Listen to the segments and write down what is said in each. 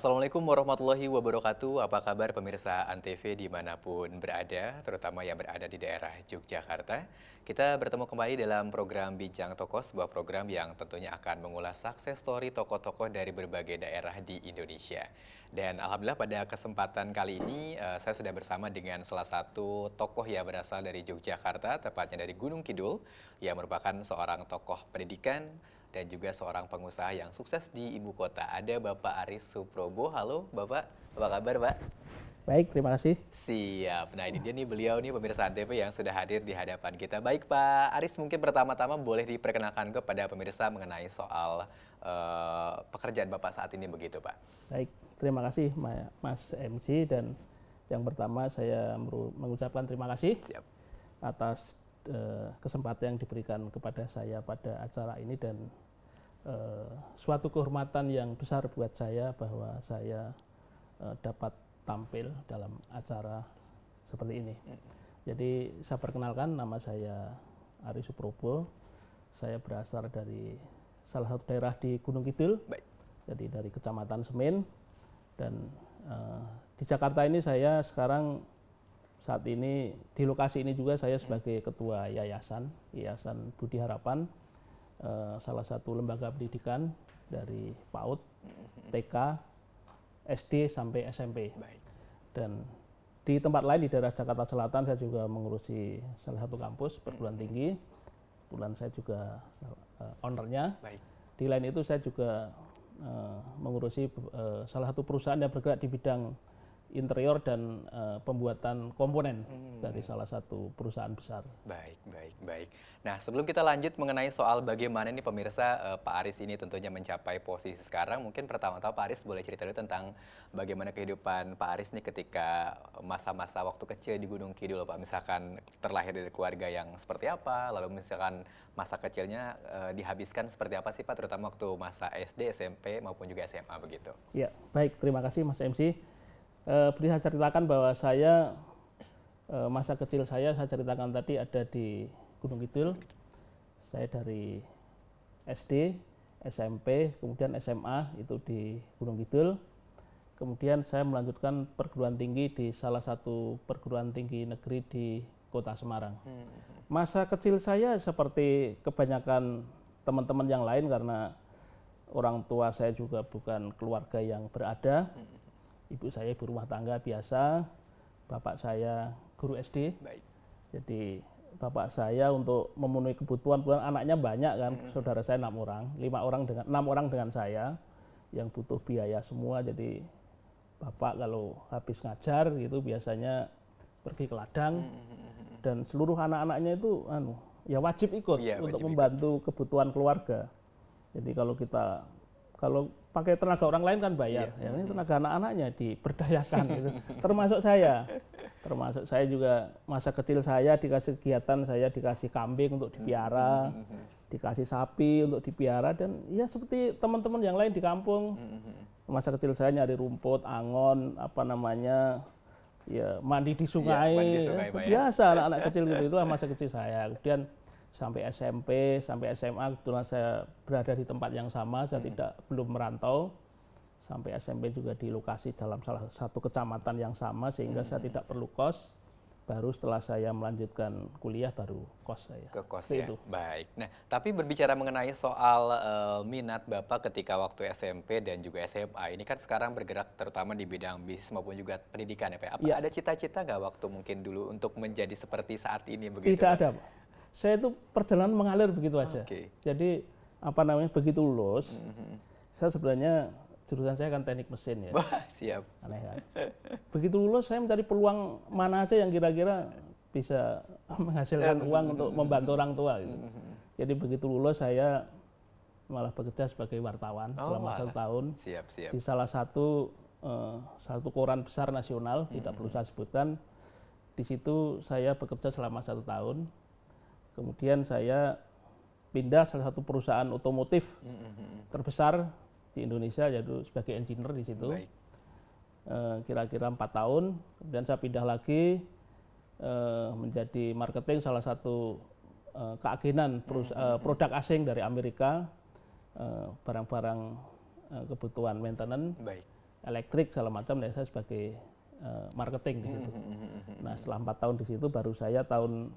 Assalamualaikum warahmatullahi wabarakatuh. Apa kabar pemirsa Antv dimanapun berada, terutama yang berada di daerah Yogyakarta. Kita bertemu kembali dalam program Bincang Toko, sebuah program yang tentunya akan mengulas sukses story tokoh-tokoh dari berbagai daerah di Indonesia. Dan alhamdulillah pada kesempatan kali ini eh, saya sudah bersama dengan salah satu tokoh yang berasal dari Yogyakarta, tepatnya dari Gunung Kidul, yang merupakan seorang tokoh pendidikan, dan juga seorang pengusaha yang sukses di ibu kota. Ada Bapak Aris Suprobo. Halo Bapak, apa kabar Pak? Baik, terima kasih. Siap. Nah ini dia nih beliau nih pemirsa ANTV yang sudah hadir di hadapan kita. Baik Pak Aris, mungkin pertama-tama boleh diperkenalkan kepada pemirsa mengenai soal uh, pekerjaan Bapak saat ini begitu Pak. Baik, terima kasih Mas MC dan yang pertama saya mengucapkan terima kasih Siap. atas Eh, kesempatan yang diberikan kepada saya pada acara ini dan eh, suatu kehormatan yang besar buat saya bahwa saya eh, dapat tampil dalam acara seperti ini. Jadi saya perkenalkan nama saya Ari Suprobo. Saya berasal dari salah satu daerah di Gunung Kidul. Baik. Jadi dari Kecamatan Semen dan uh, di Jakarta ini saya sekarang saat ini di lokasi ini juga saya sebagai ketua yayasan Yayasan Budi Harapan eh, salah satu lembaga pendidikan dari PAUD TK SD sampai SMP Baik. dan di tempat lain di daerah Jakarta Selatan saya juga mengurusi salah satu kampus perguruan tinggi bulan saya juga uh, ownernya Baik. di lain itu saya juga uh, mengurusi uh, salah satu perusahaan yang bergerak di bidang interior dan uh, pembuatan komponen hmm. dari salah satu perusahaan besar. Baik, baik, baik. Nah, sebelum kita lanjut mengenai soal bagaimana nih pemirsa uh, Pak Aris ini tentunya mencapai posisi sekarang, mungkin pertama-tama Pak Aris boleh cerita dulu tentang bagaimana kehidupan Pak Aris nih ketika masa-masa waktu kecil di Gunung Kidul, Pak. Misalkan terlahir dari keluarga yang seperti apa, lalu misalkan masa kecilnya uh, dihabiskan seperti apa sih Pak, terutama waktu masa SD, SMP maupun juga SMA begitu. Ya, baik. Terima kasih Mas MC eh, ceritakan bahwa saya eh, masa kecil saya saya ceritakan tadi ada di Gunung Kidul. Saya dari SD, SMP, kemudian SMA itu di Gunung Kidul. Kemudian saya melanjutkan perguruan tinggi di salah satu perguruan tinggi negeri di Kota Semarang. Hmm. Masa kecil saya seperti kebanyakan teman-teman yang lain karena orang tua saya juga bukan keluarga yang berada. Hmm ibu saya ibu rumah tangga biasa, bapak saya guru SD. Baik. Jadi bapak saya untuk memenuhi kebutuhan kebutuhan anaknya banyak kan, hmm. saudara saya enam orang, lima orang dengan enam orang dengan saya yang butuh biaya semua. Jadi bapak kalau habis ngajar itu biasanya pergi ke ladang hmm. dan seluruh anak-anaknya itu anu ya wajib ikut ya, untuk wajib membantu ikut. kebutuhan keluarga. Jadi kalau kita kalau pakai tenaga orang lain kan bayar. Yeah. Iya, ya, ini iya. tenaga anak-anaknya diberdayakan gitu. Termasuk saya. Termasuk saya juga masa kecil saya dikasih kegiatan saya dikasih kambing untuk dipiara, hmm, hmm, hmm, dikasih sapi untuk dipiara dan ya seperti teman-teman yang lain di kampung. Masa kecil saya nyari rumput, angon, apa namanya? ya mandi di iya, sungai. Ya, mandi di sungai ya, biasa anak-anak kecil gitu itulah masa kecil saya. Kemudian sampai SMP, sampai SMA kebetulan saya berada di tempat yang sama, saya hmm. tidak belum merantau. Sampai SMP juga di lokasi dalam salah satu kecamatan yang sama sehingga hmm. saya tidak perlu kos. Baru setelah saya melanjutkan kuliah baru kos saya. Ke kos ya. Itu. Baik. Nah, tapi berbicara mengenai soal uh, minat Bapak ketika waktu SMP dan juga SMA, ini kan sekarang bergerak terutama di bidang bisnis maupun juga pendidikan ya, Pak. Ya? Apa ya. ada cita-cita nggak waktu mungkin dulu untuk menjadi seperti saat ini begitu? Tidak ada, Pak saya itu perjalanan mengalir begitu aja. Okay. Jadi apa namanya begitu lulus, mm-hmm. saya sebenarnya jurusan saya kan teknik mesin ya. Wah, siap. Aneh kan. begitu lulus saya mencari peluang mana aja yang kira-kira bisa menghasilkan eh, uang hmm, untuk membantu orang tua gitu. Mm-hmm. Jadi begitu lulus saya malah bekerja sebagai wartawan oh, selama satu tahun. Siap, siap. Di salah satu uh, satu koran besar nasional, mm-hmm. tidak perlu saya sebutkan. Di situ saya bekerja selama satu tahun kemudian saya pindah salah satu perusahaan otomotif mm-hmm. terbesar di Indonesia yaitu sebagai engineer di situ eh, kira-kira empat tahun kemudian saya pindah lagi eh, menjadi marketing salah satu eh, keagenan mm-hmm. produk asing dari Amerika barang-barang kebutuhan maintenance Baik. elektrik segala macam dan saya sebagai marketing di situ. Hmm, hmm, hmm, nah setelah empat tahun di situ baru saya tahun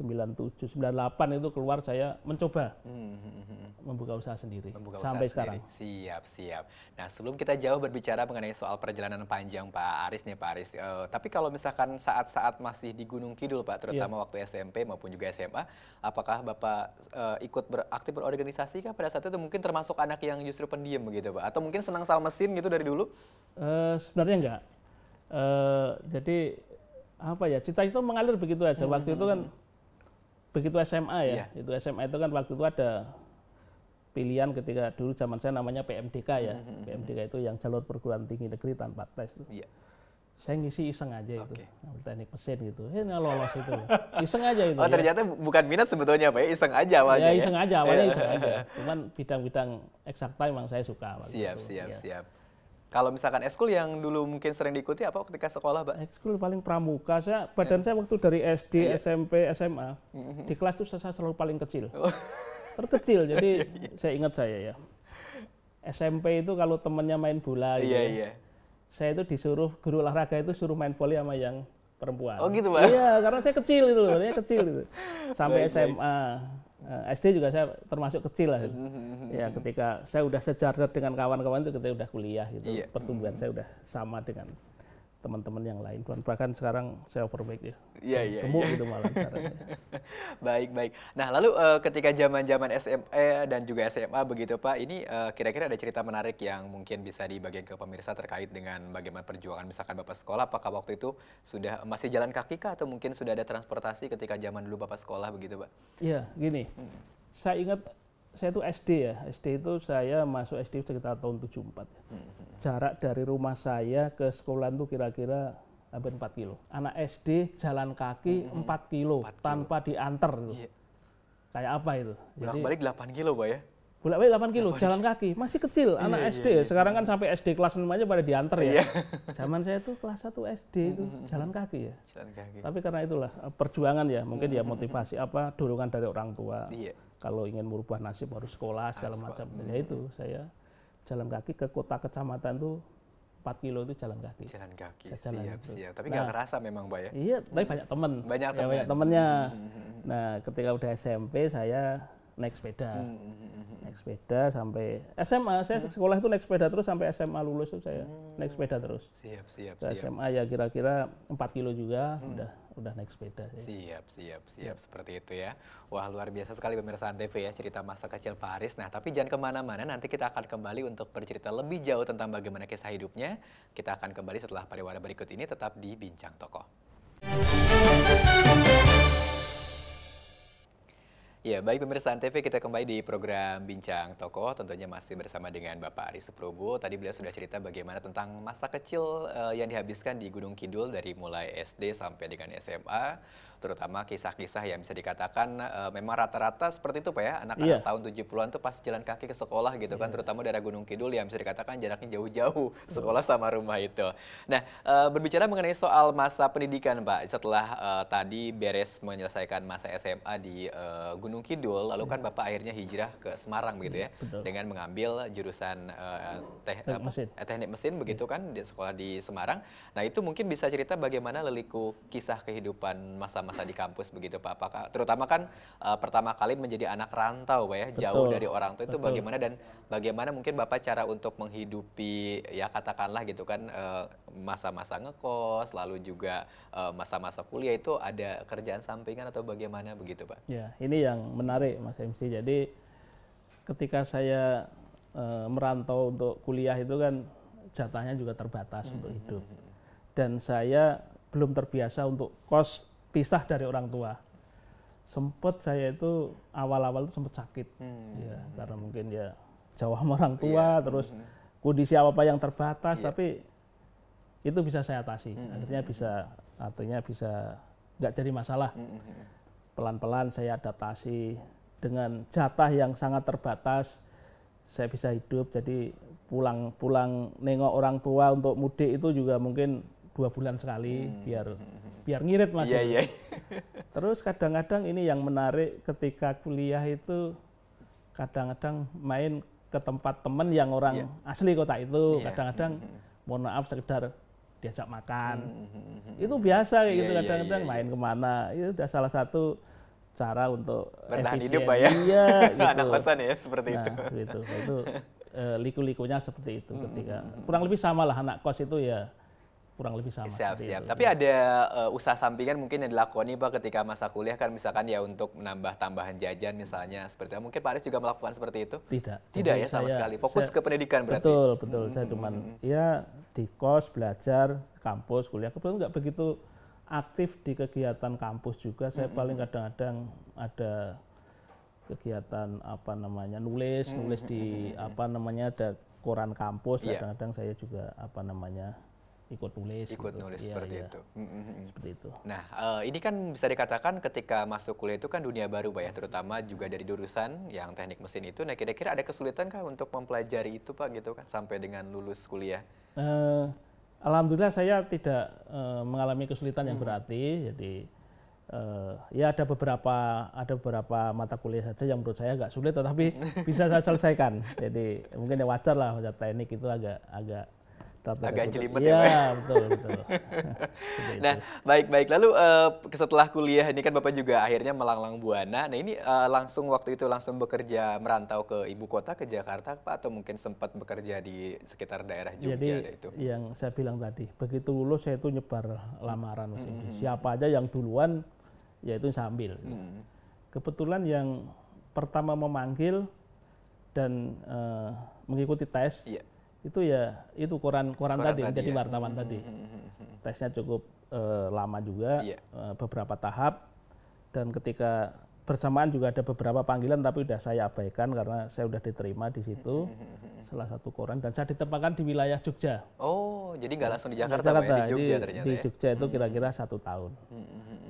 97 98 itu keluar saya mencoba hmm. membuka usaha sendiri membuka sampai usaha sekarang. Siap, siap. Nah, sebelum kita jauh berbicara mengenai soal perjalanan panjang Pak Aris nih Pak Aris. Uh, tapi kalau misalkan saat-saat masih di Gunung Kidul Pak, terutama yeah. waktu SMP maupun juga SMA, apakah Bapak uh, ikut beraktif berorganisasi kah pada saat itu mungkin termasuk anak yang justru pendiam begitu Pak atau mungkin senang sama mesin gitu dari dulu? Uh, sebenarnya enggak. Uh, jadi apa ya cita itu mengalir begitu aja. Waktu hmm. itu kan mm-hmm begitu SMA ya. Yeah. Itu SMA itu kan waktu itu ada pilihan ketika dulu zaman saya namanya PMDK ya. Mm -hmm. hmm, hmm. PMDK itu yang jalur perguruan tinggi negeri tanpa tes itu. Yeah. Saya ngisi iseng aja okay. itu, nah, teknik mesin gitu. Eh nggak lolos itu, iseng aja itu. Oh ya. ternyata bukan minat sebetulnya pak, ya? ya, ya? iseng aja awalnya. Ya iseng ya? aja awalnya iseng aja. Cuman bidang-bidang eksakta memang saya suka. Siap, itu. siap, ya. siap. Kalau misalkan eskul yang dulu mungkin sering diikuti apa ketika sekolah, Pak? Eskul paling pramuka. Saya iya. badan yeah. saya waktu dari SD, yeah. SMP, SMA mm-hmm. di kelas itu saya selalu paling kecil. Oh. Terkecil. Jadi iya, iya. saya ingat saya ya. SMP itu kalau temennya main bola gitu yeah, ya, iya. Saya itu disuruh guru olahraga itu suruh main voli sama yang perempuan. Oh gitu, Pak. Iya, karena saya kecil itu, saya kecil itu. Sampai baik, SMA. Baik Eh, SD juga saya termasuk kecil lah. Hmm, hmm, hmm, ya ketika saya udah sejajar dengan kawan-kawan itu ketika udah kuliah gitu. Yeah. Pertumbuhan saya udah sama dengan teman-teman yang lain. Bahkan sekarang saya overweight ya. Iya, iya. Gemuk ya. gitu malam sekarang. baik, baik. Nah, lalu uh, ketika zaman-zaman SMA e dan juga SMA begitu Pak, ini kira eh, kira-kira ada cerita menarik yang mungkin bisa dibagikan ke pemirsa terkait dengan bagaimana perjuangan misalkan Bapak sekolah apakah waktu itu sudah masih jalan kaki kah atau mungkin sudah ada transportasi ketika zaman dulu Bapak sekolah begitu, Pak? Iya, gini. Hmm. Saya ingat saya itu SD ya, SD itu saya masuk SD sekitar tahun 74 ya. hmm, hmm. Jarak dari rumah saya ke sekolah itu kira-kira hampir 4 kilo. Anak SD jalan kaki hmm. 4 hmm. kilo 4 tanpa kilo. diantar Yeah. Kayak apa itu? Bolak balik 8 kilo, Pak ya? Bolak balik 8 kilo 8 jalan kaki, masih kecil yeah, anak yeah, SD. Yeah, Sekarang yeah. kan sampai SD kelas 6 aja pada diantar yeah. ya. Iya. Zaman saya hmm, itu kelas 1 SD itu mm -hmm. jalan kaki ya. Jalan kaki. Tapi karena itulah eh, perjuangan ya, mungkin mm -hmm. ya motivasi apa dorongan dari orang tua. Iya kalau ingin merubah nasib harus sekolah segala macam. Hmm. Ya itu saya jalan kaki ke kota kecamatan tuh 4 kilo itu jalan kaki. Jalan kaki. Saya jalan siap, siap. Tapi nggak nah, kerasa memang, Pak ya. Iya, tapi banyak teman. Banyak teman. Ya, banyak temannya. Hmm, hmm, hmm, hmm. Nah, ketika udah SMP saya naik sepeda. Hmm. Naik sepeda sampai SMA. Saya hmm. sekolah itu naik sepeda terus sampai SMA lulus itu saya hmm. naik sepeda terus. Siap, siap, siap. SMA ya kira-kira 4 kilo juga hmm. udah udah naik sepeda. Ya. Siap, siap, siap. Ya. Seperti itu ya. Wah, luar biasa sekali pemirsa TV ya cerita masa kecil Pak Aris. Nah, tapi jangan kemana-mana. Nanti kita akan kembali untuk bercerita lebih jauh tentang bagaimana kisah hidupnya. Kita akan kembali setelah pariwara berikut ini tetap di Bincang Tokoh. Ya, baik pemirsa Antv, kita kembali di program Bincang Tokoh. Tentunya masih bersama dengan Bapak Aris Suprobo. Tadi beliau sudah cerita bagaimana tentang masa kecil uh, yang dihabiskan di Gunung Kidul dari mulai SD sampai dengan SMA. Terutama kisah-kisah yang bisa dikatakan uh, memang rata-rata seperti itu Pak ya. Anak-anak yeah. tahun 70-an tuh pas jalan kaki ke sekolah gitu yeah. kan. Iya. Terutama daerah Gunung Kidul yang bisa dikatakan jaraknya jauh-jauh iya. sekolah sama rumah itu. Nah, uh, berbicara mengenai soal masa pendidikan Pak. Setelah uh, tadi beres menyelesaikan masa SMA di uh, Gunung Gunung Kidul, lalu kan iya. Bapak akhirnya hijrah ke Semarang begitu ya, Betul. dengan mengambil jurusan uh, teh, teknik, mesin. Uh, teknik mesin begitu kan, di sekolah di Semarang. Nah itu mungkin bisa cerita bagaimana leliku kisah kehidupan masa-masa di kampus begitu Pak, apakah terutama kan uh, pertama kali menjadi anak rantau Pak ya, Betul. jauh dari orang tua itu Betul. bagaimana dan bagaimana mungkin Bapak cara untuk menghidupi ya katakanlah gitu kan masa masa-masa ngekos, lalu juga masa-masa uh, kuliah itu ada kerjaan sampingan atau bagaimana begitu Pak? Ya, ini yang yang menarik Mas MC. Jadi ketika saya e, merantau untuk kuliah itu kan jatahnya juga terbatas hmm. untuk hmm, hidup. Hmm, hmm. Dan saya belum terbiasa untuk kos pisah dari orang tua. Sempat saya itu awal-awal itu sempat sakit, hmm. ya karena mungkin ya jauh sama orang tua, yeah. terus hmm. kondisi apa apa yang terbatas, yeah. tapi itu bisa saya atasi. Hmm. Artinya bisa, artinya bisa nggak jadi masalah. Hmm pelan-pelan saya adaptasi dengan jatah yang sangat terbatas saya bisa hidup jadi pulang pulang nengok orang tua untuk mudik itu juga mungkin dua bulan sekali hmm. biar biar ngirit mas yeah, iya. yeah. terus kadang-kadang ini yang menarik ketika kuliah itu kadang-kadang main ke tempat temen yang orang yeah. asli kota itu iya. kadang-kadang yeah. Hmm, hmm, hmm mohon maaf sekedar diajak makan hmm, hmm itu biasa kayak yeah, gitu iya, kadang-kadang yeah, yeah, main kemana itu udah salah satu cara untuk bertahan hidup pak ya iya, gitu. anak kosan ya seperti nah, itu gitu. itu uh, liku-likunya seperti itu hmm. ketika kurang lebih sama lah anak kos itu ya kurang lebih sama. Siap, siap. Itu. Tapi ada uh, usaha sampingan mungkin yang dilakoni Pak ketika masa kuliah kan misalkan ya untuk menambah tambahan jajan misalnya seperti itu. Mungkin Pak Aris juga melakukan seperti itu? Tidak. Tidak ya sama saya, sekali. Fokus saya, ke pendidikan berarti. Betul, betul. Hmm. Saya cuman ya di kos, belajar, kampus, kuliah kebetulan nggak begitu aktif di kegiatan kampus juga. Saya -hmm. paling kadang-kadang ada kegiatan apa namanya nulis, -hmm. nulis di apa namanya ada koran kampus. Iya. Kadang-kadang saya juga apa namanya ikut nulis. Ikut gitu. nulis ya, seperti ya. itu. Mm -hmm. Seperti itu. Nah, uh, ini kan bisa dikatakan ketika masuk kuliah itu kan dunia baru, pak ya, terutama juga dari jurusan yang teknik mesin itu. Nah, kira-kira ada kesulitan kah untuk mempelajari itu, pak, gitu kan, sampai dengan lulus kuliah? Uh, alhamdulillah saya tidak uh, mengalami kesulitan yang hmm. berarti. Jadi uh, ya ada beberapa ada beberapa mata kuliah saja yang menurut saya agak sulit, tetapi bisa saya selesaikan. Jadi mungkin ya wajar lah wajar teknik itu agak agak Tetap agak jelimet ya, iya, ya Pak. betul betul. nah, baik-baik. Lalu uh, setelah kuliah ini kan Bapak juga akhirnya melanglang buana. Nah, ini uh, langsung waktu itu langsung bekerja merantau ke ibu kota ke Jakarta Pak atau mungkin sempat bekerja di sekitar daerah Jogja Jadi, ada itu. yang saya bilang tadi, begitu lulus saya itu nyebar lamaran mm -hmm. Siapa aja yang duluan ya itu sambil. Mm -hmm. Kebetulan yang pertama memanggil dan uh, mengikuti tes yeah itu ya itu koran koran, koran tadi, tadi jadi ya. wartawan hmm, tadi hmm, hmm, tesnya cukup uh, lama juga yeah. Iya. uh, beberapa tahap dan ketika bersamaan juga ada beberapa panggilan tapi sudah saya abaikan karena saya sudah diterima di situ salah satu koran dan saya ditempatkan di wilayah Jogja oh jadi nggak langsung di Jakarta, ya? Jakarta ya? di Jogja ternyata di ya? Jogja ya? itu kira-kira satu tahun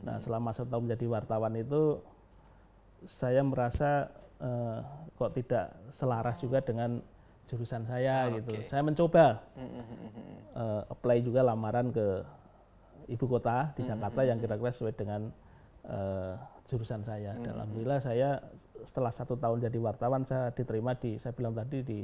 nah selama satu tahun menjadi wartawan itu saya merasa uh, kok tidak selaras juga dengan jurusan saya oh, gitu. Saya mencoba uh, apply juga lamaran ke ibu kota di Jakarta yang kira-kira sesuai dengan uh, jurusan saya. Dan alhamdulillah saya setelah satu tahun jadi wartawan saya diterima di saya bilang tadi di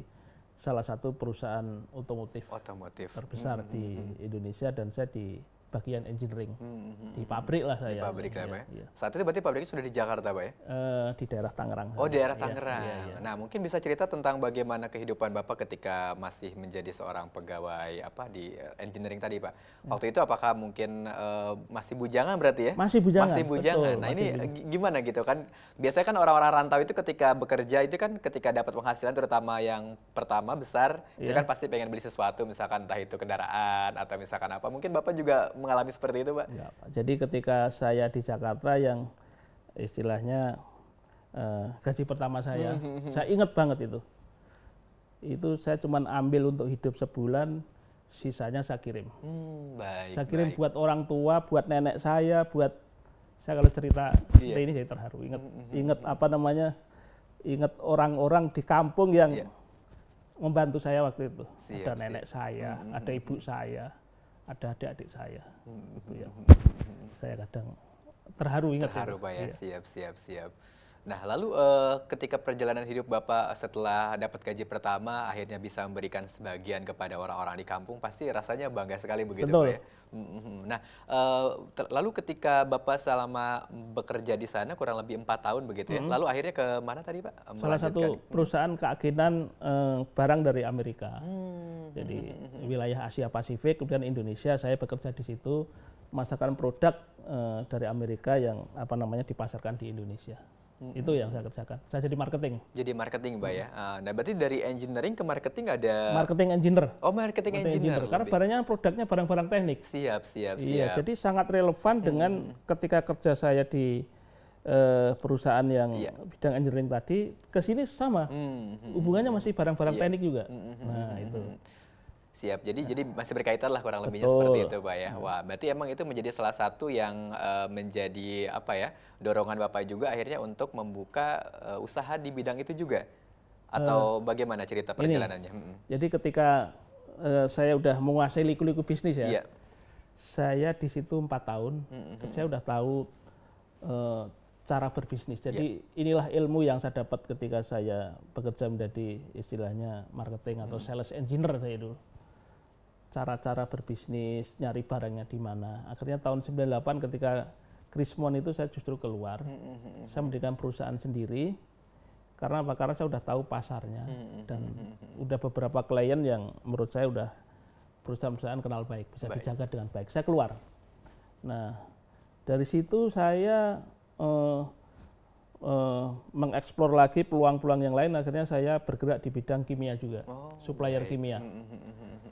salah satu perusahaan otomotif, otomotif. terbesar di Indonesia dan saya di bagian engineering hmm, hmm, hmm di hmm. pabrik lah saya. Di pabrik ya, iya, Pak. Ya. Iya. Saat itu berarti pabriknya sudah di Jakarta, Pak ya? Uh, di daerah Tangerang. Oh, di daerah iya, Tangerang. Ya, ya, ya. Nah, mungkin bisa cerita tentang bagaimana kehidupan Bapak ketika masih menjadi seorang pegawai apa di eh, engineering tadi, Pak. Waktu hmm. itu apakah mungkin uh, masih bujangan berarti ya? Masih bujangan. Masih bujangan. Betul, nah, masih ini bujangan. gimana gitu kan? Biasanya kan orang-orang rantau itu ketika bekerja itu kan ketika dapat penghasilan terutama yang pertama besar, ya itu kan pasti pengen beli sesuatu misalkan entah itu kendaraan atau misalkan apa. Mungkin Bapak juga mengalami seperti itu, Pak? Ya, Pak. Jadi ketika saya di Jakarta yang istilahnya uh, gaji pertama saya, hmm, hmm, hmm. saya ingat banget itu. Itu saya cuma ambil untuk hidup sebulan, sisanya saya kirim. Hmm, baik, saya kirim baik. buat orang tua, buat nenek saya, buat saya kalau cerita, cerita iya. ini jadi terharu. Ingat, ingat apa namanya? Ingat orang-orang di kampung yang yeah. membantu saya waktu itu. Siap, ada nenek siap. saya, ada ibu saya ada adik-adik saya. Hmm. Gitu ya. Saya kadang terharu ingat. Ya, terharu Pak ya, iya. siap, siap, Ya. Nah, lalu uh, ketika perjalanan hidup Bapak setelah dapat gaji pertama, akhirnya bisa memberikan sebagian kepada orang-orang di kampung, pasti rasanya bangga sekali begitu Betul. Pak ya? Mm-hmm. Nah, uh, lalu ketika Bapak selama bekerja di sana kurang lebih empat tahun begitu ya, hmm. lalu akhirnya ke mana tadi Pak? Eh, Salah satu mm-hmm. perusahaan keakinan uh, barang dari Amerika, hmm. jadi mm-hmm. wilayah Asia Pasifik, kemudian Indonesia, saya bekerja di situ, masakan produk uh, dari Amerika yang apa namanya dipasarkan di Indonesia hmm Itu yang saya kerjakan. Saya jadi marketing. Jadi marketing, Mbak ya. Ah, nah, berarti dari engineering ke marketing ada Marketing engineer. Oh, marketing, marketing engineer. engineer. Karena barangnya produknya barang-barang teknik. Siap, siap, iya, siap. Iya, jadi sangat relevan dengan ketika kerja saya di uh, perusahaan yang yeah. bidang engineering tadi, ke sini sama. Hmm, Hubungannya masih barang-barang yeah. teknik juga. Hmm, nah, itu. Mm-hmm. Siap. Jadi jadi masih berkaitan lah kurang lebihnya Betul. seperti itu, Pak ya. Hmm. Wah, berarti emang itu menjadi salah satu yang uh, menjadi apa ya? dorongan Bapak juga akhirnya untuk membuka uh, usaha di bidang itu juga. Atau uh, bagaimana cerita perjalanannya? hmm. Jadi ketika uh, saya udah menguasai liku-liku bisnis ya. Yeah. Saya di situ empat tahun. -hmm. hmm saya hmm. udah tahu uh, cara berbisnis. Jadi yeah. inilah ilmu yang saya dapat ketika saya bekerja menjadi istilahnya marketing atau -hmm. sales engineer saya dulu cara-cara berbisnis, nyari barangnya di mana. Akhirnya tahun 98 ketika Krismon itu saya justru keluar. Hmm, hmm, hmm, saya mendirikan perusahaan sendiri. Karena apa? Karena saya udah tahu pasarnya dan udah beberapa klien yang menurut saya udah perusahaan-perusahaan kenal baik, bisa baik. dijaga dengan baik. Saya keluar. Nah, dari situ saya uh, Uh, mengeksplor lagi peluang-peluang yang lain akhirnya saya bergerak di bidang kimia juga oh, supplier kimia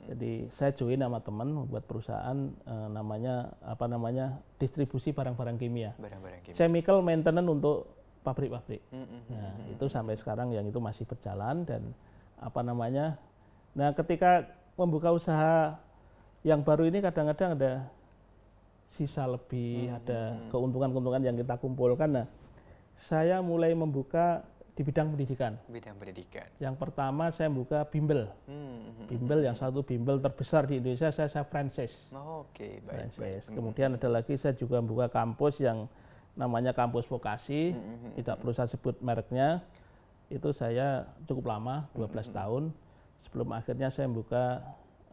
jadi saya join sama teman buat perusahaan eh, namanya apa namanya distribusi barang-barang kimia. Barang-barang kimia. Chemical maintenance untuk pabrik-pabrik. Mm -hmm. Nah, mm-hmm. itu hmm. sampai sekarang yang itu masih berjalan dan apa namanya? Nah, ketika membuka usaha yang baru ini kadang-kadang ada sisa lebih, mm -hmm. ada hmm, keuntungan-keuntungan yang kita kumpulkan. Nah, saya mulai membuka di bidang pendidikan. Bidang pendidikan. Yang pertama saya buka bimbel. Hmm. Bimbel yang satu bimbel terbesar di Indonesia saya saya Francis. Oh, Oke, okay. baik. Francis. Baik. Hmm. Kemudian hmm. ada lagi saya juga buka kampus yang namanya kampus vokasi, hmm. hmm, hmm tidak perlu saya sebut mereknya. Itu saya cukup lama, 12 hmm. tahun. Sebelum akhirnya saya buka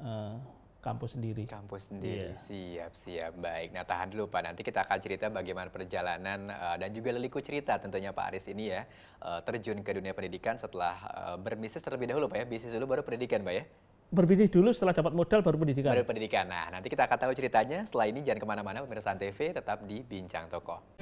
uh, kampus sendiri. Kampus sendiri, yeah. siap siap baik. Nah tahan dulu Pak, nanti kita akan cerita bagaimana perjalanan uh, dan juga leliku cerita tentunya Pak Aris ini ya uh, terjun ke dunia pendidikan setelah uh, eh, berbisnis terlebih dahulu Pak ya, bisnis dulu baru pendidikan Pak ya. Berbisnis dulu setelah dapat modal baru pendidikan. Baru pendidikan. Nah nanti kita akan tahu ceritanya. Setelah ini jangan kemana-mana pemirsa TV tetap di Bincang Tokoh.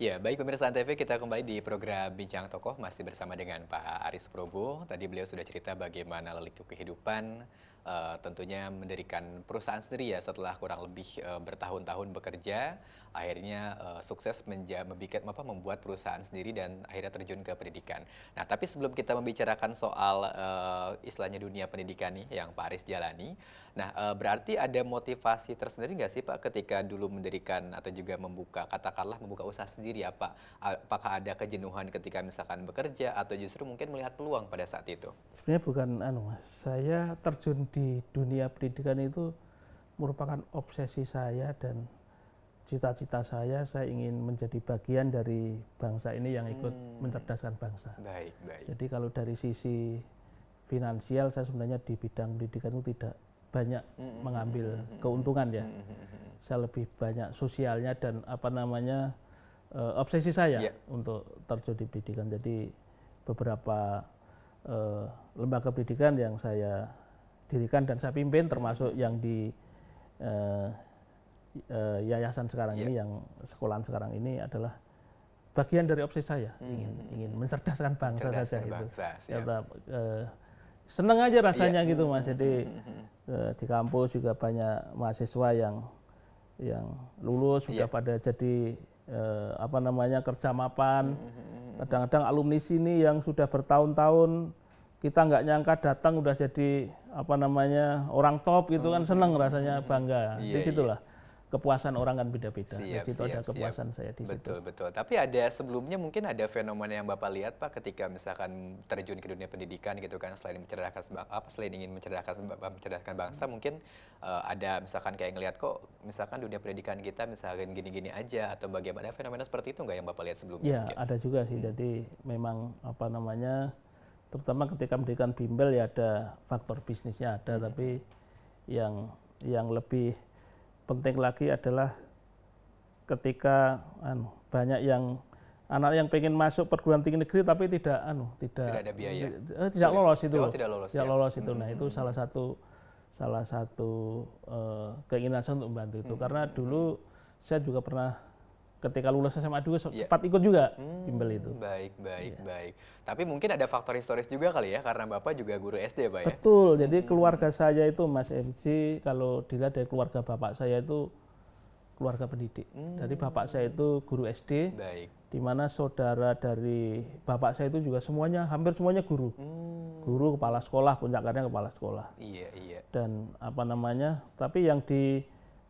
Ya, baik pemirsa Antv, kita kembali di program Bincang Tokoh masih bersama dengan Pak Aris Probo. Tadi beliau sudah cerita bagaimana lelik kehidupan uh, tentunya mendirikan perusahaan sendiri ya setelah kurang lebih uh, bertahun-tahun bekerja akhirnya uh, sukses menja membuat apa membuat perusahaan sendiri dan akhirnya terjun ke pendidikan. Nah, tapi sebelum kita membicarakan soal uh, istilahnya dunia pendidikan nih yang Pak Aris jalani, nah uh, berarti ada motivasi tersendiri nggak sih Pak ketika dulu mendirikan atau juga membuka katakanlah membuka usaha sendiri ya Apakah ada kejenuhan ketika misalkan bekerja atau justru mungkin melihat peluang pada saat itu? Sebenarnya bukan anu saya terjun di dunia pendidikan itu merupakan obsesi saya dan cita-cita saya saya ingin menjadi bagian dari bangsa ini yang ikut hmm. mencerdaskan bangsa. Baik, baik. Jadi kalau dari sisi finansial saya sebenarnya di bidang pendidikan itu tidak banyak hmm. hmm mengambil hmm, hmm, hmm. keuntungan ya. Hmm. Saya lebih banyak sosialnya dan apa namanya uh, obsesi saya yeah. untuk terjun di pendidikan. Jadi beberapa uh, lembaga pendidikan yang saya dirikan dan saya pimpin termasuk yang di uh, uh, yayasan sekarang yeah. ini iya. yang sekolahan sekarang ini adalah bagian dari obsesi saya hmm. ingin mencerdaskan bangsa Cerdaskan saja gitu. bangsa, gitu. seneng aja rasanya yeah. gitu mas jadi uh, di kampus juga banyak mahasiswa yang yang lulus sudah yeah. pada jadi uh, apa namanya kerja mapan hmm. kadang-kadang alumni sini yang sudah bertahun-tahun kita nggak nyangka datang udah jadi apa namanya orang top gitu kan hmm. seneng rasanya hmm. bangga. Iya, Jadi yeah. Iya, iya. kepuasan orang kan beda-beda. Ya, itu ada kepuasan siap. saya di betul, situ. Betul betul. Tapi ada sebelumnya mungkin ada fenomena yang bapak lihat pak ketika misalkan terjun ke dunia pendidikan gitu kan selain mencerdaskan apa selain ingin mencerdaskan mencerdaskan bangsa mungkin uh, ada misalkan kayak ngelihat kok misalkan dunia pendidikan kita misalkan gini-gini aja atau bagaimana fenomena seperti itu nggak yang bapak lihat sebelumnya? Ya ada juga sih. Hmm. Jadi memang apa namanya terutama ketika mendirikan bimbel ya ada faktor bisnisnya ada hmm. tapi yang yang lebih penting lagi adalah ketika anu, banyak yang anak yang pengen masuk perguruan tinggi negeri tapi tidak anu tidak tidak ada biaya eh, tidak lolos itu oh, tidak lolos tidak ya. lolos itu nah hmm, itu hmm, salah hmm. satu salah satu uh, keinginan saya untuk membantu itu hmm. karena dulu saya juga pernah ketika lulus SMA 2 yeah. cepat ikut juga hmm, bimbel itu. Baik, baik, yeah. baik. Tapi mungkin ada faktor historis juga kali ya karena Bapak juga guru SD, ya, Pak ya. Betul. Jadi hmm. keluarga saya itu Mas MC kalau dilihat dari keluarga Bapak saya itu keluarga pendidik. Hmm. Dari Bapak saya itu guru SD. Baik. Di mana saudara dari Bapak saya itu juga semuanya hampir semuanya guru. Hmm. Guru kepala sekolah, puncaknya kepala sekolah. Iya, yeah, iya. Yeah. Dan apa namanya? Tapi yang di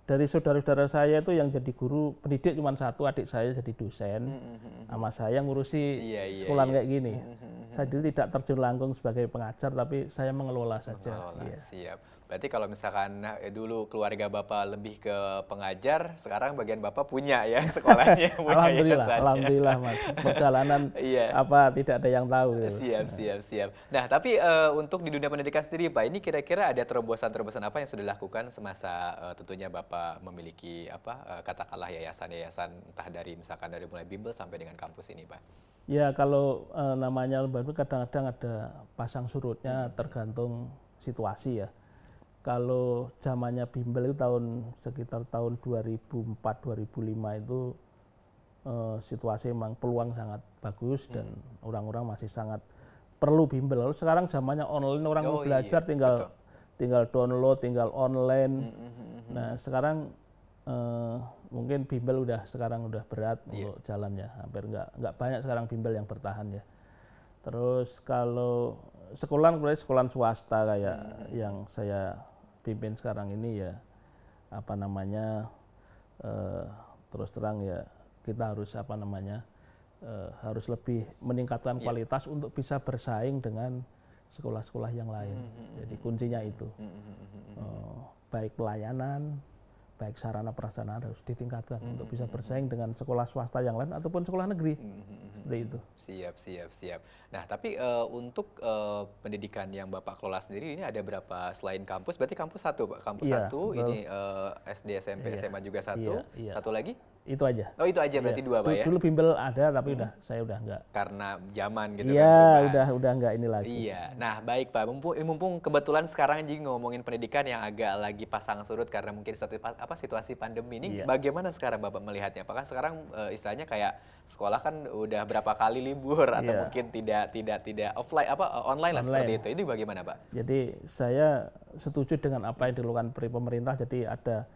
dari saudara-saudara saya itu yang jadi guru pendidik cuma satu adik saya jadi dosen mm-hmm. sama saya ngurusi yeah, iya, sekolah yeah. kayak gini mm-hmm. saya tidak terjun langsung sebagai pengajar tapi saya mengelola saja mengelola, iya. siap Berarti kalau misalkan ya dulu keluarga Bapak lebih ke pengajar, sekarang bagian Bapak punya ya sekolahnya. punya alhamdulillah, ya, alhamdulillah Mas. Perjalanan iya. apa tidak ada yang tahu. Ya. Siap, siap, siap. Nah, tapi uh, untuk di dunia pendidikan sendiri Pak, ini kira-kira ada terobosan-terobosan apa yang sudah dilakukan semasa uh, tentunya Bapak memiliki apa uh, katakanlah yayasan-yayasan entah dari misalkan dari mulai bimbel sampai dengan kampus ini Pak? Ya, kalau uh, namanya lembaga kadang-kadang ada pasang surutnya tergantung situasi ya kalau zamannya bimbel itu tahun sekitar tahun 2004 2005 itu eh, situasi memang peluang sangat bagus dan hmm. orang-orang masih sangat perlu bimbel. Lalu sekarang zamannya online orang oh, mau iya, belajar iya, tinggal betul. tinggal download, tinggal online. Hmm hmm, hmm, -hmm. Nah, sekarang eh, mungkin bimbel udah sekarang udah berat yeah. untuk jalannya. Hampir nggak nggak banyak sekarang bimbel yang bertahan ya. Terus kalau sekolah sekolah swasta kayak -hmm. yang saya pimpin sekarang ini ya apa namanya uh, terus terang ya kita harus apa namanya uh, harus lebih meningkatkan iya. kualitas untuk bisa bersaing dengan sekolah-sekolah yang lain. Mm -hmm. Jadi hmm, kuncinya hmm, itu mm -hmm. uh, baik pelayanan, baik sarana prasarana harus ditingkatkan mm -hmm. untuk hmm, bisa hmm, bersaing hmm. dengan sekolah swasta yang lain ataupun sekolah negeri mm -hmm. seperti itu. Siap, siap, siap. Nah, tapi uh, untuk uh, pendidikan yang bapak kelola sendiri ini ada berapa selain kampus? Berarti kampus satu, pak. Kampus yeah, satu, betul. ini uh, eh, SD, SMP, yeah. SMA juga iya, satu. Yeah, yeah. Satu lagi? itu aja. Oh itu aja berarti iya. dua pak ya? Dulu bimbel ada tapi hmm. udah saya udah enggak. Karena zaman gitu iya, kan. Iya udah udah enggak ini lagi. Iya. Nah baik pak, mumpung, eh, mumpung kebetulan sekarang jadi ngomongin pendidikan yang agak lagi pasang surut karena mungkin suatu apa situasi pandemi ini. Iya. Bagaimana sekarang bapak melihatnya? Apakah sekarang e, istilahnya kayak sekolah kan udah berapa kali libur atau iya. mungkin tidak tidak tidak offline apa eh, online lah seperti itu? Ini bagaimana pak? Jadi saya setuju dengan apa yang dilakukan pemerintah. Jadi ada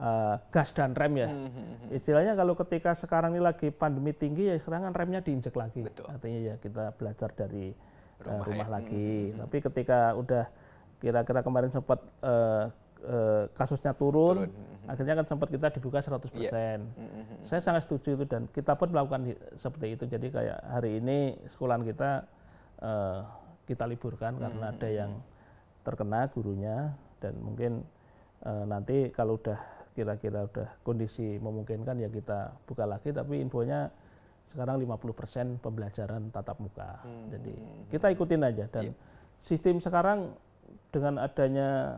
uh, gas dan rem ya. Mm-hmm. Istilahnya kalau ketika sekarang ini lagi pandemi tinggi ya sekarang kan remnya diinjek lagi. Betul. Artinya ya kita belajar dari rumah, eh, uh, rumah ya. lagi. Mm-hmm. Tapi ketika udah kira-kira kemarin sempat uh, kasusnya turun, turun. akhirnya kan sempat kita dibuka 100%. Yeah. Mm-hmm. Saya sangat setuju itu dan kita pun melakukan seperti itu. Jadi kayak hari ini sekolahan kita uh, kita liburkan mm-hmm. karena ada yang terkena gurunya dan mungkin uh, nanti kalau udah kira-kira udah kondisi memungkinkan ya kita buka lagi tapi infonya sekarang 50% pembelajaran tatap muka. Hmm. Jadi kita ikutin aja dan yeah. sistem sekarang dengan adanya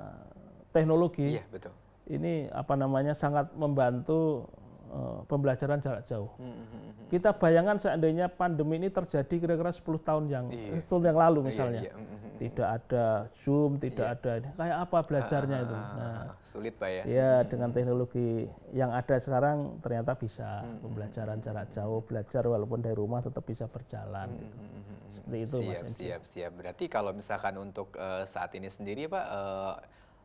teknologi yeah, betul. ini apa namanya sangat membantu eh, pembelajaran jarak jauh. Hmm, hmm, hmm, kita bayangkan seandainya pandemi ini terjadi kira-kira 10 tahun yang yeah. Iya. tahun yang lalu misalnya. Yeah, iya, iya. yeah tidak ada zoom tidak yeah. ada kayak apa belajarnya ah, itu nah, sulit pak ya ya hmm. dengan teknologi yang ada sekarang ternyata bisa hmm. hmm pembelajaran hmm, jarak hmm. jauh belajar walaupun dari rumah tetap bisa berjalan hmm. gitu. seperti itu siap mas siap siap berarti kalau misalkan untuk uh, saat ini sendiri pak uh,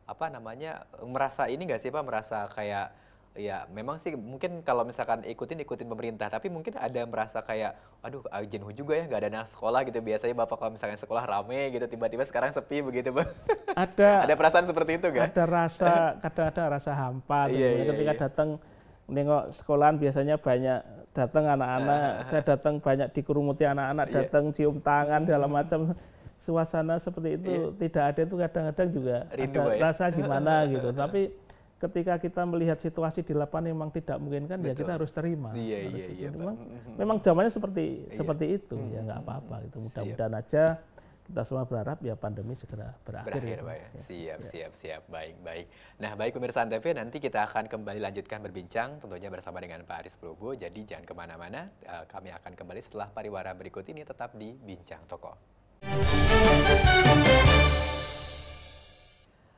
apa namanya merasa ini nggak sih pak merasa kayak ya memang sih mungkin kalau misalkan ikutin ikutin pemerintah tapi mungkin ada yang merasa kayak aduh jenuh ah, juga ya nggak ada anak sekolah gitu biasanya bapak kalau misalkan sekolah rame gitu tiba-tiba sekarang sepi begitu bang ada ada perasaan seperti itu kan ada rasa kadang ada rasa hampa iya, gitu. yeah, yeah, ketika yeah. datang nengok sekolahan biasanya banyak datang anak-anak saya datang banyak dikerumuti anak-anak iya. datang cium tangan dalam hmm. macam suasana seperti itu yeah. tidak ada itu kadang-kadang juga Rindu ada ya? rasa gimana gitu tapi ketika kita melihat situasi di lapangan memang tidak mungkin kan ya kita harus terima. Iya harus iya iya. Memang, memang zamannya seperti iya. seperti itu hmm. ya nggak apa-apa gitu. Mudah-mudahan aja kita semua berharap ya pandemi segera berakhir. Berakhir, gitu. ya. Pak. Ya. Siap, ya. siap, siap. Baik, baik. Nah, baik pemirsa TV nanti kita akan kembali lanjutkan berbincang tentunya bersama dengan Pak Aris Probo. Jadi jangan kemana-mana, eh, kami akan kembali setelah pariwara berikut ini tetap di Bincang Toko.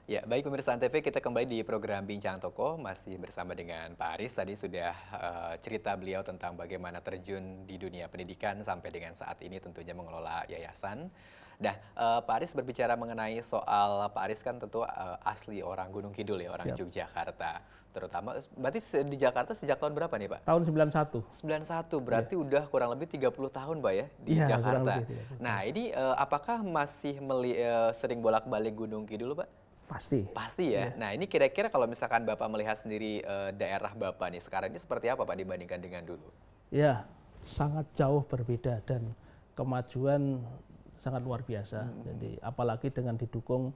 Ya, baik pemirsa Antv, kita kembali di program Bincang Toko masih bersama dengan Pak Aris. Tadi sudah uh, cerita beliau tentang bagaimana terjun di dunia pendidikan sampai dengan saat ini tentunya mengelola yayasan. Nah, uh, Pak Aris berbicara mengenai soal Pak Aris kan tentu uh, asli orang Gunung Kidul ya, orang ya. Yogyakarta. Terutama berarti di Jakarta sejak tahun berapa nih, Pak? Tahun 91. 91 berarti ya. udah kurang lebih 30 tahun, Pak ya di ya, Jakarta. Lebih, nah, ini uh, apakah masih uh, sering bolak-balik Gunung Kidul, Pak? Pasti. Pasti ya. Yeah. Nah ini kira-kira kalau misalkan Bapak melihat sendiri uh, daerah Bapak nih sekarang ini seperti apa Pak dibandingkan dengan dulu? Ya, sangat jauh berbeda dan kemajuan sangat luar biasa. Hmm. Jadi apalagi dengan didukung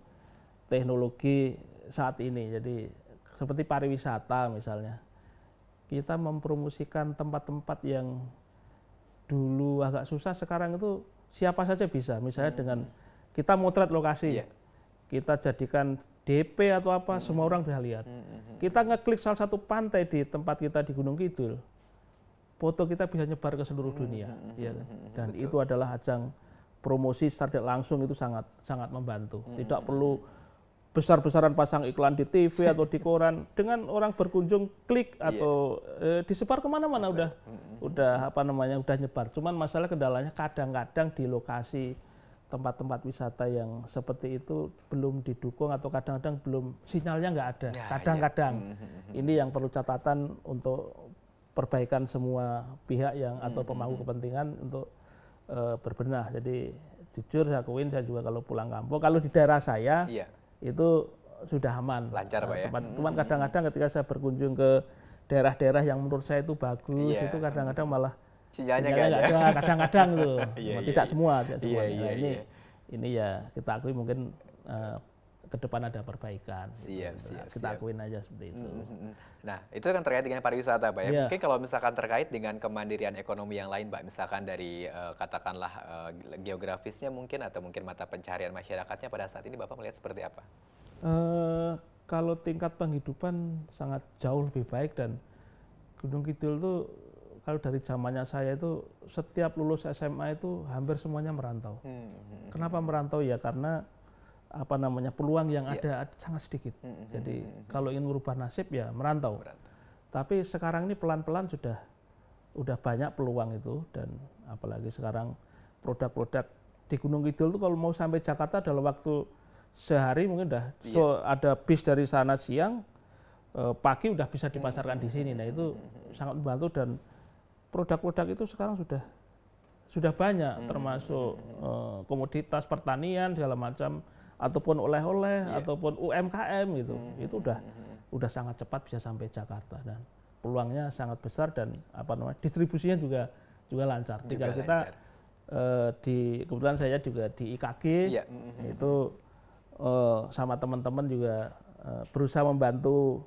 teknologi saat ini. Jadi seperti pariwisata misalnya. Kita mempromosikan tempat-tempat yang dulu agak susah sekarang itu siapa saja bisa. Misalnya hmm. dengan kita motret lokasi. Yeah kita jadikan DP atau apa, hmm. semua orang bisa lihat. Hmm, hmm, hmm. Kita ngeklik salah satu pantai di tempat kita di Gunung Kidul, foto kita bisa nyebar ke seluruh hmm, dunia. Hmm. Ya. Dan Betul. itu adalah ajang promosi secara langsung itu sangat sangat membantu. Hmm. Tidak perlu besar-besaran pasang iklan di TV atau di koran dengan orang berkunjung klik iya. atau yeah. eh, disebar kemana-mana udah -hmm. udah apa namanya udah nyebar cuman masalah kendalanya kadang-kadang di lokasi tempat-tempat wisata yang seperti itu belum didukung atau kadang-kadang belum sinyalnya nggak ada. Ya, kadang-kadang ya, ya. ini yang perlu catatan untuk perbaikan semua pihak yang atau pemangku kepentingan untuk uh, berbenah. Jadi jujur saya akuin saya juga kalau pulang kampung kalau di daerah saya ya. itu sudah aman. Lancar pak ya. Cuman kadang-kadang ketika saya berkunjung ke daerah-daerah yang menurut saya itu bagus iya. itu kadang-kadang malah sinyalnya nggak ada. Kadang-kadang tuh, iya, iya, tidak iya, semua, tidak iya, semua. Iya, iya, nah, ini, iya. ini ya kita akui mungkin uh, ke depan ada perbaikan. Siap, gitu. siap. Nah, kita siap. akuin aja seperti itu. Mm-hmm, mm-hmm. Nah, itu kan terkait dengan pariwisata, Pak. Ya? Yeah. Mungkin kalau misalkan terkait dengan kemandirian ekonomi yang lain, Pak, misalkan dari uh, katakanlah uh, geografisnya mungkin atau mungkin mata pencarian masyarakatnya pada saat ini, Bapak melihat seperti apa? Uh, kalau tingkat penghidupan sangat jauh lebih baik dan Gunung Kidul tuh kalau dari zamannya saya itu setiap lulus SMA itu hampir semuanya merantau. Hmm hmm, hmm, hmm, Kenapa merantau ya karena apa namanya peluang yang yeah. ada sangat sedikit. Hmm, hmm Jadi hmm, kalau ingin merubah nasib ya merantau. merantau. Tapi sekarang ini pelan-pelan sudah udah banyak peluang itu dan apalagi sekarang produk-produk di Gunung Kidul itu kalau mau sampai Jakarta dalam waktu sehari mungkin udah yeah. so, ada bis dari sana siang eh, pagi udah bisa dipasarkan di sini. Nah, itu sangat membantu dan produk-produk itu sekarang sudah sudah banyak hmm. termasuk hmm. Uh, komoditas pertanian segala macam ataupun oleh-oleh yeah. ataupun UMKM gitu hmm. itu udah hmm. hmm. udah sangat cepat bisa sampai Jakarta dan peluangnya sangat besar dan apa namanya distribusinya juga juga lancar. Juga Tinggal kita lancar. Uh, di kebetulan saya juga di IKG yeah. hmm. itu uh, sama teman-teman juga uh, berusaha membantu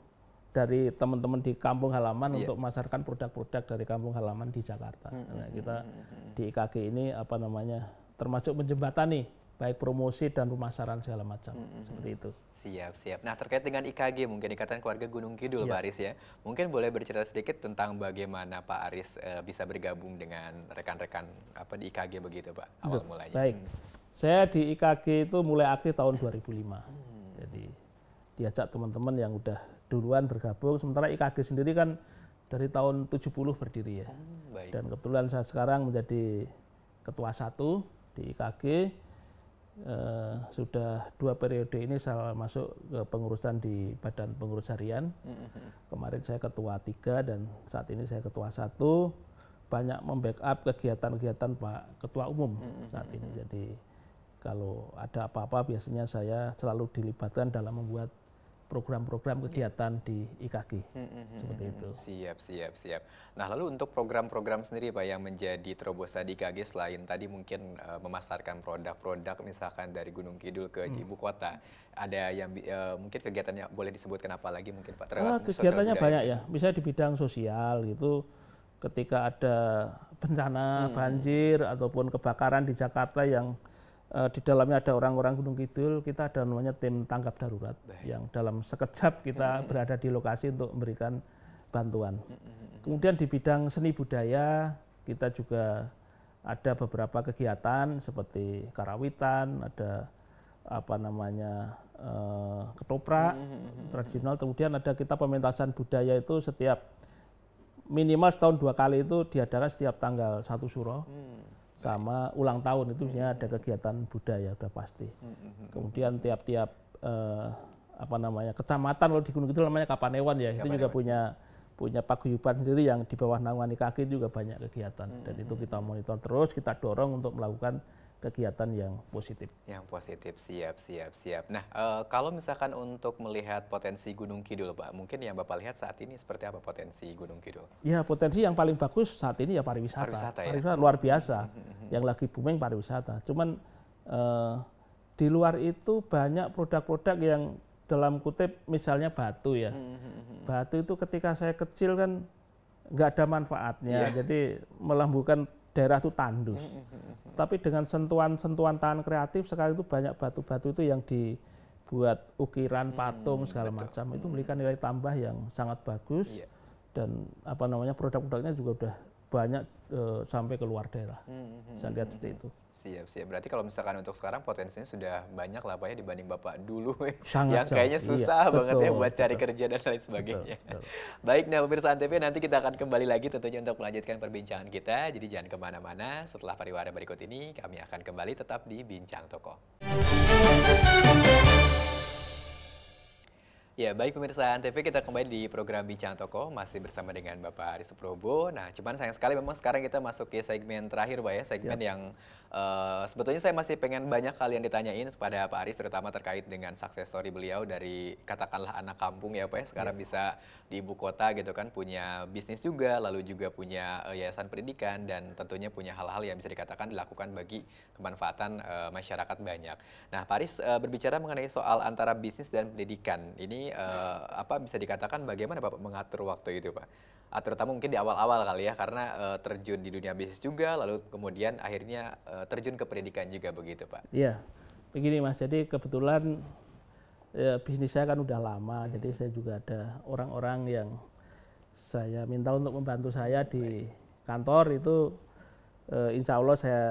dari teman-teman di kampung halaman yeah. untuk memasarkan produk-produk dari kampung halaman di Jakarta. -hmm. nah, hmm, kita hmm, hmm, di IKG ini apa namanya termasuk menjembatani baik promosi dan pemasaran segala macam -hmm. seperti itu. Siap siap. Nah terkait dengan IKG mungkin Ikatan Keluarga Gunung Kidul yeah. Pak Aris ya, mungkin boleh bercerita sedikit tentang bagaimana Pak Aris e, bisa bergabung dengan rekan-rekan apa di IKG begitu Pak awal Betul. mulanya. Baik, saya di IKG itu mulai aktif tahun 2005. Hmm. Jadi diajak teman-teman yang udah duluan bergabung. Sementara IKG sendiri kan dari tahun 70 berdiri ya. Oh, baik. Dan kebetulan saya sekarang menjadi ketua satu di IKG. Eh, sudah dua periode ini saya masuk ke pengurusan di Badan Pengurus Harian. Mm-hmm. Kemarin saya ketua tiga dan saat ini saya ketua satu. Banyak membackup kegiatan-kegiatan Pak Ketua Umum mm-hmm. saat ini. Jadi kalau ada apa-apa biasanya saya selalu dilibatkan dalam membuat program-program hmm. kegiatan di IKG. Hmm, hmm, Seperti itu. Siap, siap, siap. Nah, lalu untuk program-program sendiri Pak yang menjadi terobosan di IKG selain tadi mungkin uh, memasarkan produk-produk misalkan dari Gunung Kidul ke hmm. ibu kota, ada yang uh, mungkin kegiatannya boleh disebutkan apa lagi mungkin Pak terkait ah, kegiatannya banyak ya. bisa gitu? di bidang sosial gitu ketika ada bencana hmm. banjir ataupun kebakaran di Jakarta yang uh, di dalamnya ada orang-orang Gunung Kidul, kita ada namanya tim tanggap darurat Baik. yang dalam sekejap kita berada di lokasi untuk memberikan bantuan. Kemudian di bidang seni budaya kita juga ada beberapa kegiatan seperti karawitan, ada apa namanya uh, ketoprak tradisional. Kemudian ada kita pementasan budaya itu setiap minimal setahun dua kali itu diadakan setiap tanggal satu suro. Hmm sama ulang tahun itu biasanya ada kegiatan budaya udah pasti. Mm-hmm. Kemudian tiap-tiap eh, apa namanya kecamatan kalau di Gunung Kidul namanya Kapanewan ya Kapanewan. itu juga punya punya paguyuban sendiri yang di bawah naungan itu juga banyak kegiatan dan mm-hmm. itu kita monitor terus kita dorong untuk melakukan kegiatan yang positif. Yang positif, siap, siap, siap. Nah, e, kalau misalkan untuk melihat potensi Gunung Kidul, Pak, mungkin yang Bapak lihat saat ini seperti apa potensi Gunung Kidul? Ya, potensi yang paling bagus saat ini ya pariwisata. Pariwisata, ya? pariwisata luar biasa, hmm, hmm, hmm. yang lagi booming pariwisata. Cuman e, di luar itu banyak produk-produk yang dalam kutip misalnya batu ya. Batu itu ketika saya kecil kan nggak ada manfaatnya, yeah. jadi melambungkan daerah itu tandus. Tapi dengan sentuhan-sentuhan tangan kreatif sekarang itu banyak batu-batu itu yang dibuat ukiran, patung segala betul. macam itu memberikan nilai tambah yang sangat bagus yeah. dan apa namanya produk-produknya juga sudah banyak e, sampai ke luar daerah. Hmm, hmm, hmm Saya lihat hmm, seperti hmm. itu. Siap, siap. Berarti kalau misalkan untuk sekarang potensinya sudah banyak lah Pak ya dibanding Bapak dulu Sangat yang kayaknya iya, susah iya, banget ya betul, ya buat cari betul, kerja dan lain sebagainya. Betul, betul. Baik, nah pemirsa Antv nanti kita akan kembali lagi tentunya untuk melanjutkan perbincangan kita. Jadi jangan kemana-mana, setelah pariwara berikut ini kami akan kembali tetap di Bincang Toko. Ya, baik pemirsa Antv, kita kembali di program Bincang Toko, masih bersama dengan Bapak Aris Probo. Nah, cuman sayang sekali memang sekarang kita masuk ke segmen terakhir, Pak ya, segmen ya. yang Eh, sebetulnya saya masih pengen banyak kalian ditanyain kepada Pak Aris terutama terkait dengan sukses story beliau dari katakanlah anak kampung ya Pak ya sekarang yeah. bisa di ibu kota gitu kan punya bisnis juga lalu juga punya uh, yayasan pendidikan dan tentunya punya hal-hal yang bisa dikatakan dilakukan bagi kemanfaatan uh, masyarakat banyak. Nah Pak Aris uh, berbicara mengenai soal antara bisnis dan pendidikan ini uh, apa bisa dikatakan bagaimana Bapak mengatur waktu itu Pak? Ah, terutama mungkin di awal-awal kali ya karena uh, terjun di dunia bisnis juga lalu kemudian akhirnya uh, terjun ke pendidikan juga begitu Pak. Iya. Begini Mas, jadi kebetulan ya, bisnis saya kan udah lama, hmm. jadi saya juga ada orang-orang yang saya minta untuk membantu saya di Baik. kantor itu uh, insya Allah saya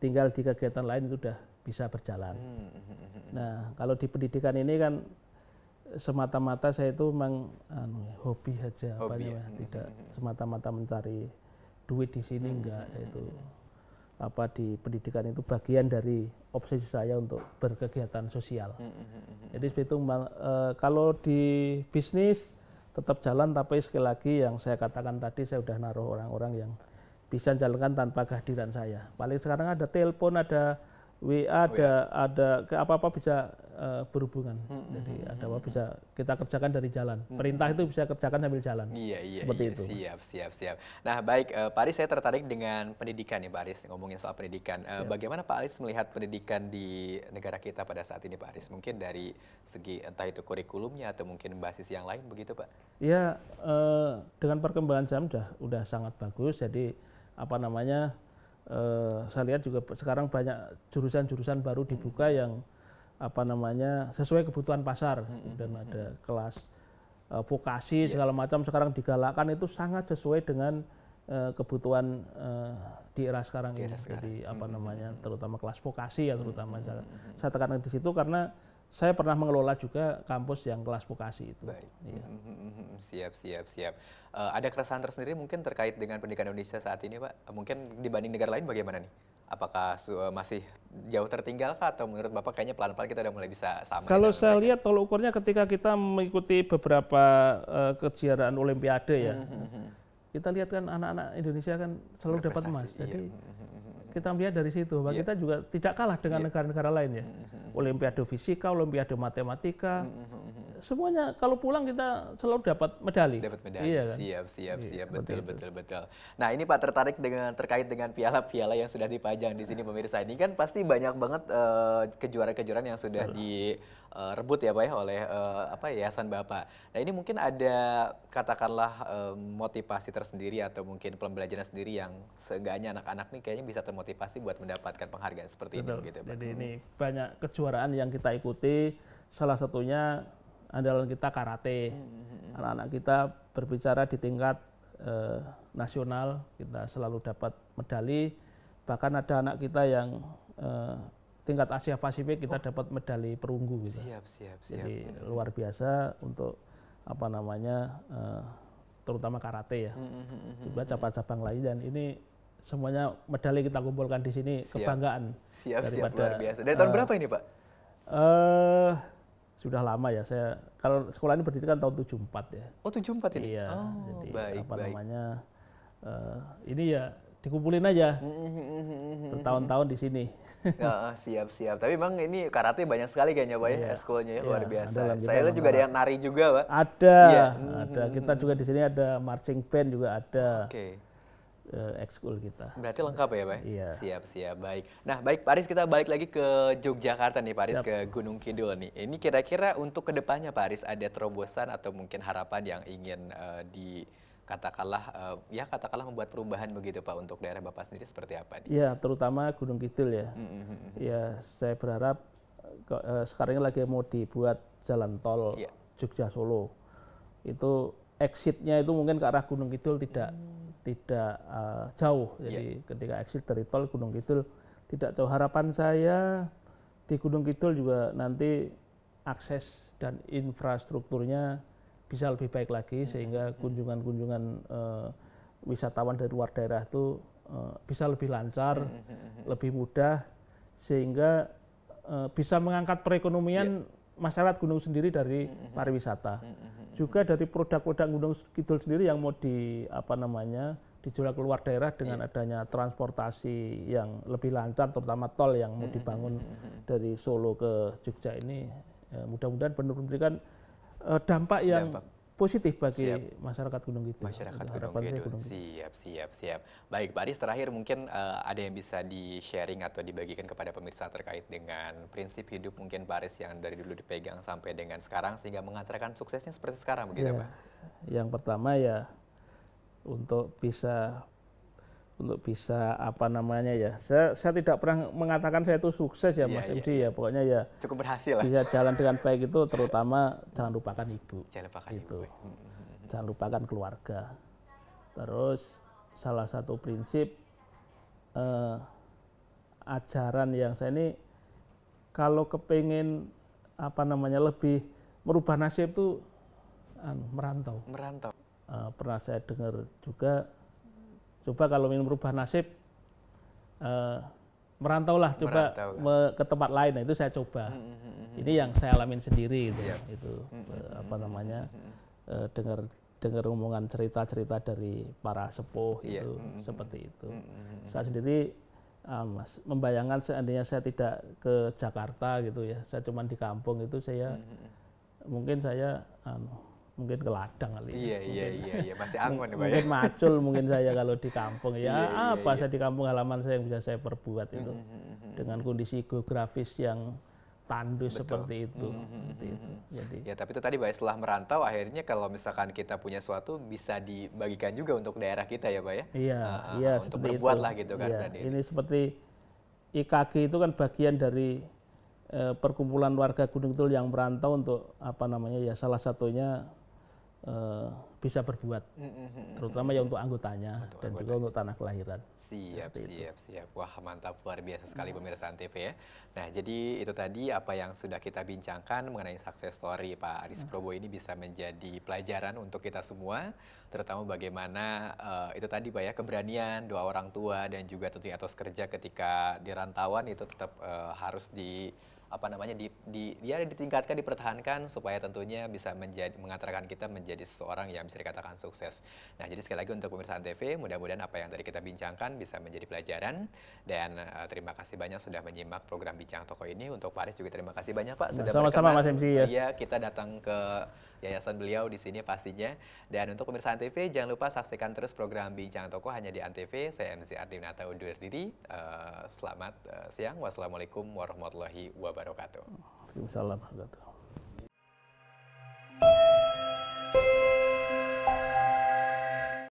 tinggal di kegiatan lain itu udah bisa berjalan. Hmm. hmm, hmm, hmm. Nah, kalau di pendidikan ini kan semata-mata saya itu memang anu, ya, hobi saja apa ya. Hmm, tidak hmm, hmm. semata-mata mencari duit di sini enggak saya itu apa di pendidikan itu bagian dari obsesi saya untuk berkegiatan sosial. Jadi itu uh, kalau di bisnis tetap jalan tapi sekali lagi yang saya katakan tadi saya sudah naruh orang-orang yang bisa jalankan tanpa kehadiran saya. Paling sekarang ada telepon, ada WA oh, ya. ada oh, ada ke apa-apa bisa uh, berhubungan. Hmm, hmm Jadi hmm, ada apa hmm, bisa kita kerjakan dari jalan. Hmm, Perintah itu bisa kerjakan sambil jalan. Iya iya. Seperti iya, itu. Siap siap siap. Nah baik uh, Pak Aris saya tertarik dengan pendidikan ya Pak Aris ngomongin soal pendidikan. Uh, ya. Bagaimana Pak Aris melihat pendidikan di negara kita pada saat ini Pak Aris? Mungkin dari segi entah itu kurikulumnya atau mungkin basis yang lain begitu Pak? Iya uh, dengan perkembangan jam sudah sudah sangat bagus. Jadi apa namanya Eh, saya lihat juga sekarang banyak jurusan-jurusan baru hmm. dibuka yang apa namanya sesuai kebutuhan pasar hmm, hmm, dan ada kelas eh, vokasi iya. segala macam sekarang digalakkan itu sangat sesuai dengan eh, kebutuhan di era sekarang ini. Jadi apa namanya terutama kelas vokasi ya terutama saya tekankan di situ karena saya pernah mengelola juga kampus yang kelas vokasi itu. Baik. Ya. Siap, siap, siap. Uh, ada keresahan tersendiri mungkin terkait dengan pendidikan Indonesia saat ini, Pak? Mungkin dibanding negara lain bagaimana nih? Apakah eh, masih jauh tertinggal kah? Atau menurut Bapak kayaknya pelan-pelan kita sudah mulai bisa sama? Kalau saya mereka? lihat tolok ukurnya ketika kita mengikuti beberapa uh, eh, kejuaraan olimpiade ya, mm -hmm. kita lihat kan anak-anak Indonesia kan selalu Berprestasi, dapat emas. Iya. Jadi iya kita melihat dari situ bahwa yeah. kita juga tidak kalah dengan iya. negara-negara yeah. lain ya. Mm-hmm. Olimpiade fisika, olimpiade matematika, mm -hmm semuanya kalau pulang kita selalu dapat medali. Dapat medali. Iya, kan? Siap, siap, iya, siap. betul, betul, betul, betul. Nah, ini Pak tertarik dengan terkait dengan piala-piala yang sudah dipajang di sini nah. pemirsa. Ini kan pasti banyak banget kejuaraan eh, kejuaraan-kejuaraan yang sudah uh, direbut ya, Pak ya oleh uh, apa yayasan Bapak. Nah, ini mungkin ada katakanlah uh, motivasi tersendiri atau mungkin pembelajaran sendiri yang seenggaknya anak-anak nih kayaknya bisa termotivasi buat mendapatkan penghargaan seperti betul. ini gitu, ya, Jadi ini hmm. banyak kejuaraan yang kita ikuti salah satunya andalan kita karate. Anak-anak kita berbicara di tingkat eh, nasional, kita selalu dapat medali. Bahkan ada anak kita yang eh, tingkat Asia Pasifik kita oh. dapat medali perunggu. Gitu. Siap, siap, siap. Jadi luar biasa untuk apa namanya, eh, terutama karate ya. Juga hmm, hmm, hmm, cabang-cabang lain dan ini semuanya medali kita kumpulkan di sini siap. kebanggaan siap, daripada siap, luar biasa. Dari tahun eh, berapa ini Pak? Uh, sudah lama ya saya kalau sekolah ini berdiri kan tahun 74 ya. Oh 74 ini. Iya. Oh, jadi baik, apa baik. namanya uh, ini ya dikumpulin aja bertahun-tahun di sini. Nah, siap siap. Tapi bang ini karate banyak sekali kayaknya pak ya iya. sekolahnya ya, iya, luar biasa. Saya lihat juga ada yang nari juga pak. Ada, Iya. ada. Kita hmm. juga di sini ada marching band juga ada. Oke. Okay. Eh, ekskul kita. Berarti lengkap ya, Pak? Iya. Siap, siap. Baik. Nah, baik Pak Aris, kita balik lagi ke Yogyakarta nih Pak Aris, ke Gunung Kidul nih. Ini kira-kira untuk kedepannya Pak Aris, ada terobosan atau mungkin harapan yang ingin uh, di katakanlah eh, ya katakanlah membuat perubahan begitu Pak untuk daerah Bapak sendiri seperti apa? Iya, terutama Gunung Kidul ya. Mm-hmm. saya berharap uh, sekarang lagi mau dibuat jalan tol yeah. Jogja Solo. Itu exitnya itu mungkin ke arah Gunung Kidul tidak mm tidak uh, jauh. Iya. Jadi yeah. ketika exit dari tol Gunung Kidul tidak jauh. Harapan saya di Gunung Kidul juga nanti akses dan infrastrukturnya bisa lebih baik lagi hmm. sehingga hmm. kunjungan-kunjungan uh, wisatawan dari luar daerah itu uh, bisa lebih lancar, hmm, lebih mudah sehingga uh, bisa mengangkat perekonomian yeah masyarakat Gunung sendiri dari mm-hmm. Mm-hmm. pariwisata. Mm-hmm. Juga dari produk-produk Gunung Kidul sendiri yang mau di apa namanya dijual keluar daerah dengan iya. adanya transportasi yang lebih lancar, terutama tol yang mau dibangun dari Solo ke Jogja ini. Ya mudah-mudahan benar memberikan eh, dampak yang dampak positif bagi siap. masyarakat Gunung Kidul. Masyarakat Gunung Kidul. Gunung Kidul. Siap, siap, siap. Baik, Baris terakhir mungkin uh, ada yang bisa di-sharing atau dibagikan kepada pemirsa terkait dengan prinsip hidup mungkin Baris yang dari dulu dipegang sampai dengan sekarang sehingga mengantarkan suksesnya seperti sekarang begitu, ya. Pak. Yang pertama ya untuk bisa untuk bisa apa namanya ya. Saya, saya tidak pernah mengatakan saya itu sukses ya iya, Mas ya, Edi ya. ya. Pokoknya ya cukup berhasil Bisa jalan dengan baik itu terutama jangan lupakan ibu. Jangan lupakan itu. ibu. Hmm, hmm, hmm. Jangan lupakan keluarga. Terus salah satu prinsip eh, ajaran yang saya ini kalau kepingin apa namanya lebih merubah nasib itu anu, merantau. Merantau. Eh, pernah saya dengar juga coba kalau ingin merubah nasib merantau eh, merantaulah coba Merantau, ke tempat lain nah, itu saya coba mm hmm, ini hmm. yang saya alamin sendiri gitu Siap. itu eh, apa namanya eh, dengar dengar omongan cerita-cerita dari para sepuh yeah. Gitu, -hmm. seperti itu saya sendiri ah, mas membayangkan seandainya saya tidak ke Jakarta gitu ya saya cuma di kampung itu saya mungkin saya anu, mungkin ke ladang kali ya. iya iya iya iya masih anggun ya pak ya? mungkin macul mungkin saya kalau di kampung ya iya, iya apa iya, iya, saya di kampung halaman saya yang bisa saya perbuat itu mm -hmm. dengan hmm. kondisi geografis yang tandus Betul. seperti itu. Mm -hmm. seperti itu. Jadi. Ya tapi itu tadi Pak ya, setelah merantau akhirnya kalau misalkan kita punya suatu bisa dibagikan juga untuk daerah kita ya Pak ya. Iya, uh, iya ah, untuk berbuat itu. lah gitu kan. Iya. Ini seperti IKG itu kan bagian dari eh, perkumpulan warga Gunung Kidul yang merantau untuk apa namanya ya salah satunya Eh, bisa berbuat, terutama ya untuk anggotanya untuk dan anggota. juga untuk tanah kelahiran. Siap, Seperti siap, itu. siap. Wah mantap, luar biasa sekali pemirsa TV ya. Nah jadi itu tadi apa yang sudah kita bincangkan mengenai sukses story Pak Aris mm. Probo ini bisa menjadi pelajaran untuk kita semua, terutama bagaimana uh, itu tadi Pak ya keberanian dua orang tua dan juga tentunya atas kerja ketika di rantauan itu tetap uh, harus di apa namanya di, di dia ditingkatkan dipertahankan supaya tentunya bisa menjadi mengantarkan kita menjadi seseorang yang bisa dikatakan sukses. Nah, jadi sekali lagi untuk pemirsa TV, mudah-mudahan apa yang tadi kita bincangkan bisa menjadi pelajaran dan uh, terima kasih banyak sudah menyimak program Bincang Toko ini. Untuk Paris juga terima kasih banyak Pak sudah Sama-sama Mas MC ya. Iya, kita datang ke yayasan beliau di sini pastinya. Dan untuk pemirsa Antv, jangan lupa saksikan terus program Bincang Toko hanya di Antv. Saya MC Ardinata undur diri. Uh, selamat uh, siang. Wassalamualaikum warahmatullahi wabarakatuh. Waalaikumsalam warahmatullahi wabarakatuh.